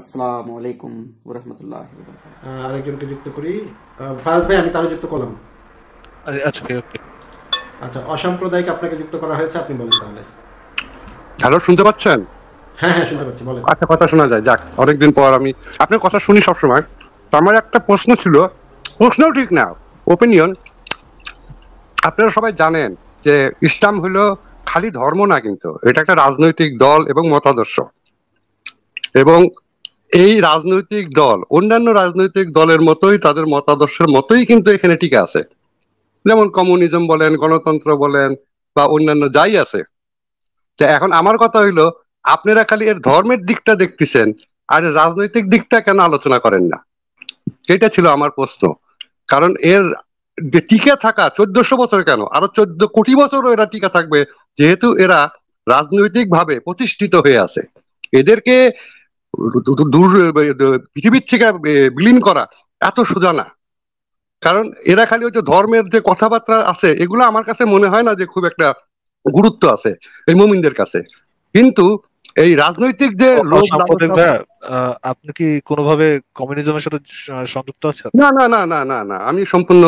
আসসালামু আলাইকুম আরেকজনকে যুক্ত করি ফারাজ ভাই আমি যুক্ত করলাম আচ্ছা আচ্ছা, আচ্ছা অসাম্প্রদায়িক আপনাকে যুক্ত করা হয়েছে আপনি তাহলে হ্যালো শুনতে পাচ্ছেন হ্যাঁ হ্যাঁ শুনতে পাচ্ছি বলেন আচ্ছা কথা শোনা যায় যাক অনেকদিন পর আমি আপনার কথা শুনি সবসময় তো আমার একটা প্রশ্ন ছিল প্রশ্নও ঠিক না ওপিনিয়ন আপনারা সবাই জানেন যে ইসলাম হলো খালি ধর্ম না কিন্তু এটা একটা রাজনৈতিক দল এবং মতাদর্শ এবং এই রাজনৈতিক দল অন্যান্য রাজনৈতিক দলের মতোই তাদের মতাদর্শের মতোই কিন্তু এখানে টিকে আছে যেমন কমিউনিজম বলেন গণতন্ত্র বলেন বা অন্যান্য যাই আছে তো এখন আমার কথা হইলো আপনারা খালি এর ধর্মের দিকটা দেখতেছেন আর রাজনৈতিক দিকটা কেন আলোচনা করেন না এটা ছিল আমার প্রশ্ন কারণ এর টিকে থাকা চোদ্দশো বছর কেন আরো চোদ্দ কোটি বছরও এরা টিকে থাকবে যেহেতু এরা রাজনৈতিকভাবে প্রতিষ্ঠিত হয়ে আছে এদেরকে দূর পৃথিবীর থেকে বিলীন করা এত সোজা না কারণ এরা খালি ওই ধর্মের যে কথাবার্তা আছে এগুলো আমার কাছে মনে হয় না যে খুব একটা গুরুত্ব আছে এই মুমিনদের কাছে কিন্তু এই রাজনৈতিক যে আপনি কি কোনোভাবে কমিউনিজমের সাথে সংযুক্ত আছেন না না না না না না আমি সম্পূর্ণ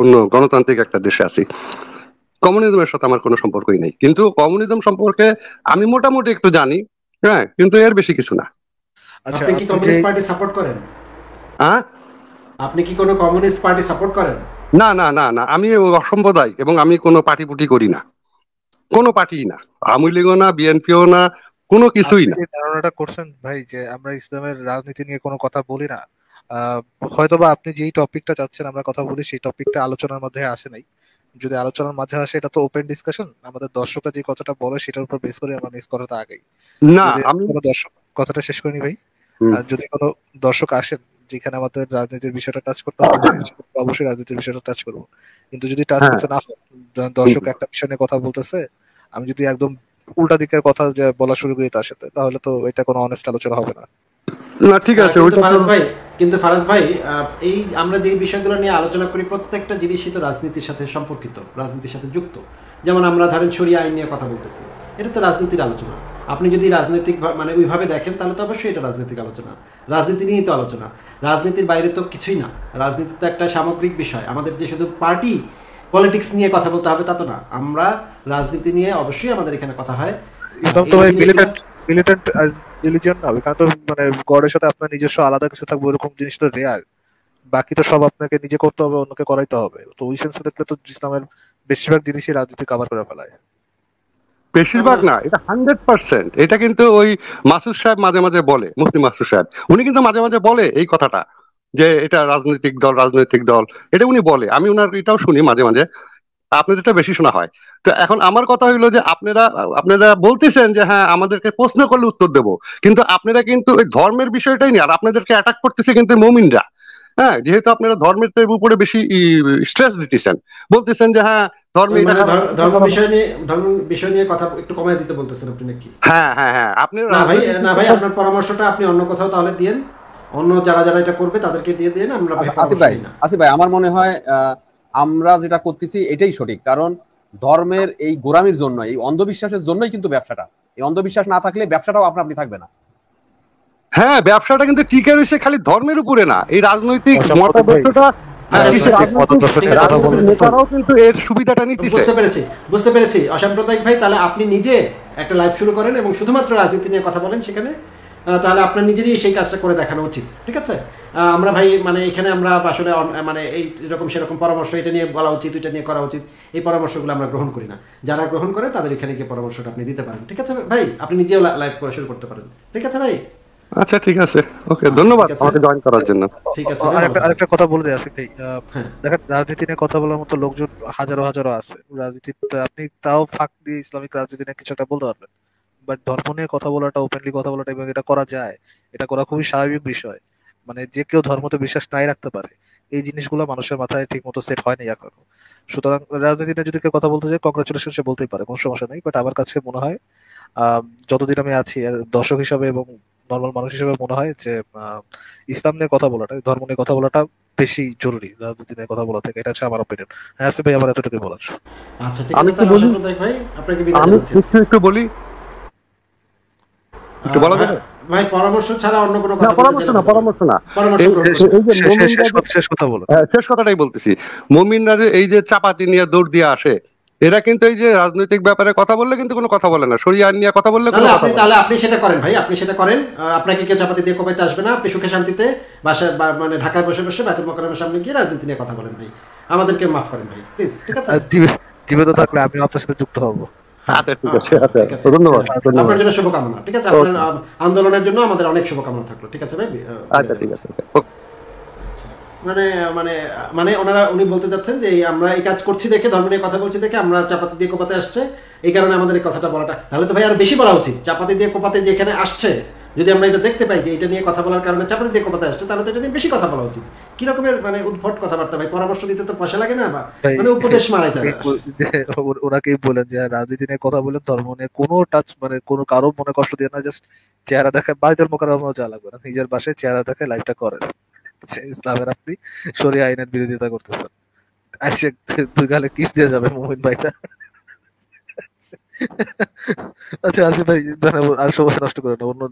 অন্য গণতান্ত্রিক একটা দেশে আছি কমিউনিজমের সাথে আমার কোনো সম্পর্কই নেই কিন্তু কমিউনিজম সম্পর্কে আমি মোটামুটি একটু জানি হ্যাঁ কিন্তু এর বেশি কিছু না আচ্ছা আপনি কি কমিউনিস্ট পার্টি সাপোর্ট করেন হ্যাঁ আপনি কি কোনো কমিউনিস্ট পার্টি সাপোর্ট করেন না না না না আমি অসম্প্রদায় এবং আমি কোনো পার্টি পুটি করি না কোনো পার্টি না আওয়ামী লীগও না বিএনপিও না কোনো কিছুই না ধারণাটা করছেন ভাই যে আমরা ইসলামের রাজনীতি নিয়ে কোনো কথা বলি না হয়তোবা আপনি যেই টপিকটা চাচ্ছেন আমরা কথা বলি সেই টপিকটা আলোচনার মধ্যে আসে নাই যদি আলোচনার মাঝে আসে এটা তো ওপেন ডিসকাশন আমাদের দর্শকরা যে কথাটা বলে সেটার উপর বেস করে আমরা নেক্সট কথাটা আগেই না আমি দর্শক কথাটা শেষ করিনি ভাই আর যদি কোনো দর্শক আসেন যেখানে আমাদের রাজনীতির বিষয়টা টাচ করতে হবে হ্যাঁ। অবশ্যই রাজনীতির বিষয়টা টাচ করবো কিন্তু যদি টাচ হ্যাঁ। করতে না দর্শক একটা বিষয় নিয়ে কথা বলতেছে আমি যদি একদম উল্টা দিকের কথা বলা শুরু করি তার সাথে তাহলে তো এটা কোনো অনেস্ট আলোচনা হবে না না ঠিক আছে ফারাজ ভাই কিন্তু ফারাজ ভাই এই আমরা যে বিষয়গুলো নিয়ে আলোচনা করি প্রত্যেকটা জিনিসই তো রাজনীতির সাথে সম্পর্কিত রাজনীতির সাথে যুক্ত যেমন আমরা ধরেন ছড়িয়ে আইন নিয়ে কথা বলতেছি এটা তো রাজনীতির আলোচনা আপনি যদি রাজনৈতিক মানে ওইভাবে দেখেন তাহলে তো অবশ্যই এটা রাজনৈতিক আলোচনা রাজনীতি নিয়েই তো আলোচনা রাজনীতির বাইরে তো কিছুই না রাজনীতি তো একটা সামগ্রিক বিষয় আমাদের যে শুধু পার্টি পলিটিক্স নিয়ে কথা বলতে হবে তা তো না আমরা রাজনীতি নিয়ে অবশ্যই আমাদের এখানে কথা হয় এখানে মানে সাথে আপনার নিজস্ব আলাদা কিছু থাকবে ওরকম জিনিস তো রেয়ার বাকি তো সব আপনাকে নিজে করতে হবে অন্যকে করাইতে হবে তো ওই সেন্সে দেখলে তো ইসলামের বেশিরভাগ জিনিসই রাজনীতি কাভার করে ফেলায় বেশিরভাগ না এটা হান্ড্রেড পার্সেন্ট এটা কিন্তু ওই মাসুদ সাহেব মাঝে মাঝে বলে মুফতি মাসুদ সাহেব উনি কিন্তু মাঝে মাঝে বলে এই কথাটা যে এটা রাজনৈতিক দল রাজনৈতিক দল এটা উনি বলে আমি উনার এটাও শুনি মাঝে মাঝে আপনাদেরটা বেশি শোনা হয় তো এখন আমার কথা হইলো যে আপনারা আপনারা বলতেছেন যে হ্যাঁ আমাদেরকে প্রশ্ন করলে উত্তর দেব কিন্তু আপনারা কিন্তু ওই ধর্মের বিষয়টাই নিয়ে আর আপনাদেরকে অ্যাটাক করতেছে কিন্তু মমিনরা হ্যাঁ যেহেতু আপনারা ধর্মের উপরে বেশি স্ট্রেস দিতেছেন বলতেছেন যে হ্যাঁ মানে ধর্ম বিষয় নিয়ে ধর্ম বিষয় নিয়ে কথা একটু দিতে বলতেছেন আপনি নাকি হ্যাঁ হ্যাঁ হ্যাঁ আপনি না ভাই না ভাই আপনার পরামর্শটা আপনি অন্য কোথাও তাহলে দিয়েন অন্য যারা যারা এটা করবে তাদেরকে দিয়ে আমরা আচ্ছা, ভাই আসি ভাই আমার মনে হয় আমরা যেটা করতেছি এটাই সঠিক কারণ ধর্মের এই গোরামির জন্য এই অন্ধবিশ্বাসের জন্যই কিন্তু ব্যবসাটা এই অন্ধবিশ্বাস না থাকলে ব্যবসাটাও আপনার আপনি থাকবে না হ্যাঁ ব্যবসাটা কিন্তু টিকে রয়েছে খালি ধর্মের উপরে না এই রাজনৈতিক আচ্ছা, মতাদর্শটা হ্যাঁ, আমরা ভাই মানে এখানে আমরা আসলে মানে এইরকম সেরকম পরামর্শ এটা নিয়ে বলা উচিত এটা নিয়ে করা উচিত এই পরামর্শগুলো আমরা গ্রহণ করি না যারা গ্রহণ করে তাদের এখানে গিয়ে পরামর্শটা আপনি দিতে পারেন ঠিক আছে ভাই আপনি নিজেও লাইভ করা শুরু করতে পারেন ঠিক আছে ভাই আচ্ছা ঠিক আছে ওকে ধন্যবাদ আমাকে জয়েন করার জন্য ঠিক আছে আর আরেকটা কথা বলে দেই আসিফ ভাই হ্যাঁ। দেখেন রাজনীতি নিয়ে কথা বলার মতো লোকজন হাজারো হাজারো আছে রাজনীতি আপনি তাও ফাঁক দিয়ে ইসলামিক রাজনীতি নিয়ে কিছু একটা বলতে পারবেন বাট ধর্ম নিয়ে কথা বলাটা ওপেনলি কথা বলাটা এবং এটা করা যায় এটা করা খুবই স্বাভাবিক বিষয় মানে যে কেউ ধর্মতে বিশ্বাস নাই রাখতে পারে এই জিনিসগুলো মানুষের মাথায় ঠিক মতো সেট হয়নি এখনো সুতরাং রাজনীতি নিয়ে যদি কেউ কথা বলতে যায় কংগ্রেচুলেশন সে বলতেই পারে কোনো সমস্যা নেই বাট আমার কাছে মনে হয় যতদিন আমি আছি দর্শক হিসাবে এবং নর্মাল মানুষ হিসেবে মনে হয় যে ইসলাম নিয়ে কথা বলাটা ধর্ম নিয়ে কথা বলাটা বেশি জরুরি রাজনীতি নিয়ে কথা বলা থেকে এটা হচ্ছে আমার অপিনিয়ন হ্যাঁ ভাই আমার এতটুকু বলার আচ্ছা ঠিক আছে একটু বলি আপনাকে বিদায় আমি একটু বলি একটু বলা যাবে হ্যাঁ, হ্যাঁ, শেষ কথাটাই বলতেছি মুমিনরা এই যে চাপাতি নিয়ে দৌড় দিয়ে আসে এরা কিন্তু এই যে রাজনৈতিক ব্যাপারে কথা বললে কিন্তু কোনো কথা বলে না সরিয়ে আন নিয়ে কথা বললে কোনো কথা আপনি তাহলে আপনি সেটা করেন ভাই আপনি সেটা করেন আপনাকে কেউ চাপাতি দিয়ে কমাইতে আসবে না আপনি সুখে শান্তিতে বাসা মানে ঢাকায় বসে বসে বাইতুল মোকারমের সামনে গিয়ে রাজনীতি নিয়ে কথা বলেন ভাই আমাদেরকে মাফ করেন ভাই প্লিজ ঠিক আছে জীবিত থাকলে আমি আপনার সাথে যুক্ত হব শুভকামনা ঠিক আছে আন্দোলনের জন্য আমাদের অনেক শুভকামনা থাকলো ঠিক আছে ভাই আচ্ছা, ঠিক আছে মানে মানে মানে ওনারা উনি বলতে চাচ্ছেন যে আমরা এই কাজ করছি দেখে ধর্ম নিয়ে কথা বলছি দেখে আমরা চাপাতি দিয়ে কোপাতে আসছে এই কারণে আমাদের এই কথাটা বলাটা তাহলে তো ভাই আর বেশি বলা উচিত চাপাতি দিয়ে কোপাতে যেখানে আসছে যদি আমরা এটা দেখতে পাই যে এটা নিয়ে কথা বলার কারণে চাপাতি দিয়ে কোপাতে আসছে তাহলে তো এটা নিয়ে বেশি কথা বলা উচিত কিরকমের মানে উদ্ভট কথাবার্তা ভাই পরামর্শ দিতে তো পয়সা লাগে না বা মানে উপদেশ মারাই তারা ওনাকেই বলেন যে রাজনীতি নিয়ে কথা বলেন ধর্ম নিয়ে কোনো টাচ মানে কোনো কারো মনে কষ্ট দিয়ে না জাস্ট চেহারা দেখে বাড়িতে মোকার যা লাগবে না নিজের বাসায় চেহারা দেখে লাইভটা করে ইসলামের আপনি আইনের বিরোধিতা করতেছেন আইসে দুই গালে কিস দিয়ে যাবে আচ্ছা আসি ভাই আর সমস্যা নষ্ট করে না অন্য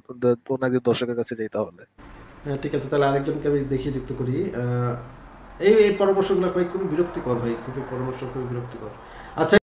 অন্য একজন দর্শকের কাছে যাই তাহলে হ্যাঁ ঠিক আছে তাহলে আরেকজনকে আমি দেখিয়ে যুক্ত করি এই এই পরামর্শগুলো ভাই খুবই বিরক্তিকর ভাই খুবই পরামর্শ খুবই বিরক্তিকর আচ্ছা